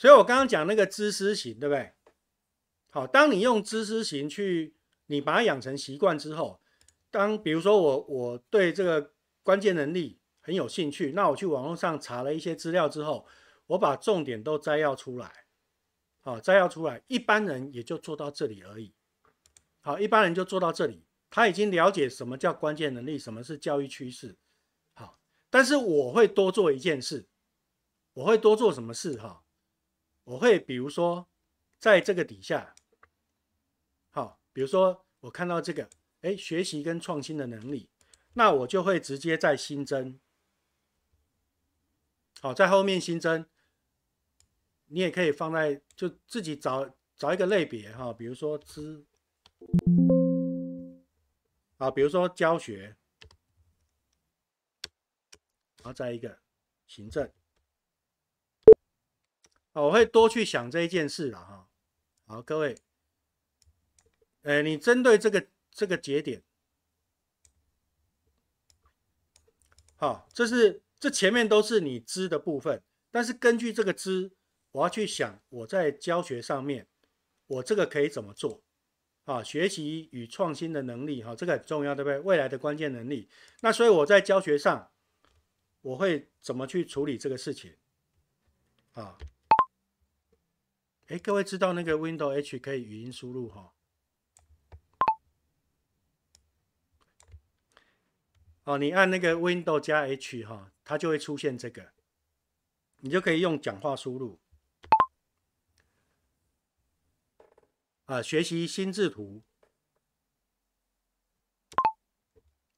所以，我刚刚讲那个知识型，对不对？好，当你用知识型去，你把它养成习惯之后，当比如说我我对这个关键能力很有兴趣，那我去网络上查了一些资料之后，我把重点都摘要出来，好，摘要出来，一般人也就做到这里而已。好，一般人就做到这里，他已经了解什么叫关键能力，什么是教育趋势。好，但是我会多做一件事，我会多做什么事？哈。我会比如说，在这个底下，好，比如说我看到这个，哎，学习跟创新的能力，那我就会直接在新增，好，在后面新增。你也可以放在就自己找找一个类别哈，比如说知，啊，比如说教学，然后再一个行政。我会多去想这一件事了哈。好，各位，哎，你针对这个这个节点，好，这是这前面都是你知的部分，但是根据这个知，我要去想我在教学上面，我这个可以怎么做啊？学习与创新的能力哈，这个很重要，对不对？未来的关键能力。那所以我在教学上，我会怎么去处理这个事情啊？哎，各位知道那个 Windows H 可以语音输入哈？哦，你按那个 Windows 加 H 哈，它就会出现这个，你就可以用讲话输入啊，学习心智图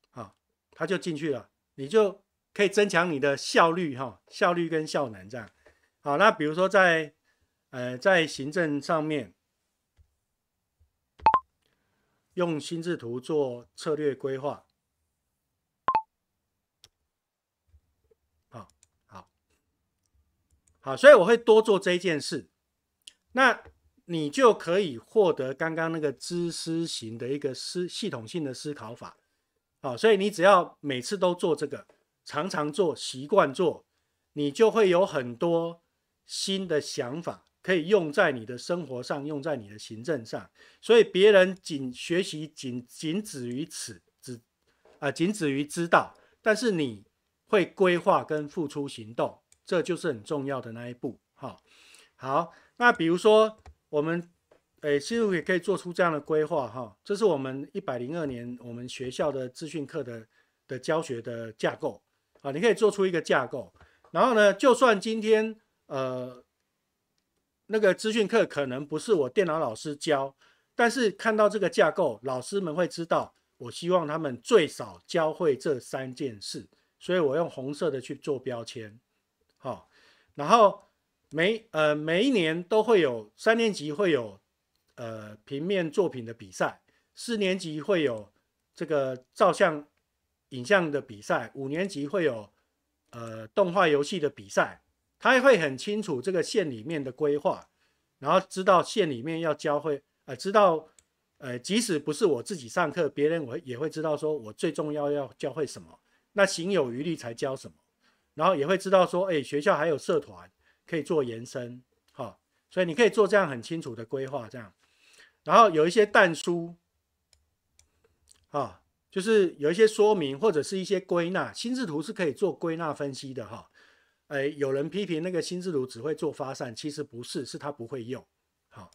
好，它就进去了，你就可以增强你的效率哈，效率跟效能这样。好，那比如说在。呃，在行政上面，用心智图做策略规划，好，好，好，所以我会多做这件事，那你就可以获得刚刚那个知识型的一个思系统性的思考法，好，所以你只要每次都做这个，常常做，习惯做，你就会有很多新的想法。可以用在你的生活上，用在你的行政上，所以别人仅学习，仅仅止于此，只啊，仅止于知道，但是你会规划跟付出行动，这就是很重要的那一步哈。好，那比如说我们诶，其实也可以做出这样的规划哈。这是我们一百零二年我们学校的资讯课的的教学的架构啊，你可以做出一个架构，然后呢，就算今天呃。那个资讯课可能不是我电脑老师教，但是看到这个架构，老师们会知道。我希望他们最少教会这三件事，所以我用红色的去做标签。好，然后每呃每一年都会有三年级会有呃平面作品的比赛，四年级会有这个照相影像的比赛，五年级会有呃动画游戏的比赛。他会很清楚这个县里面的规划，然后知道县里面要教会，呃，知道，呃，即使不是我自己上课，别人我也会知道，说我最重要要教会什么，那行有余力才教什么，然后也会知道说，哎，学校还有社团可以做延伸，哈，所以你可以做这样很清楚的规划，这样，然后有一些淡书，啊，就是有一些说明或者是一些归纳，心智图是可以做归纳分析的，哈。哎，有人批评那个新智庐只会做发散，其实不是，是他不会用。好。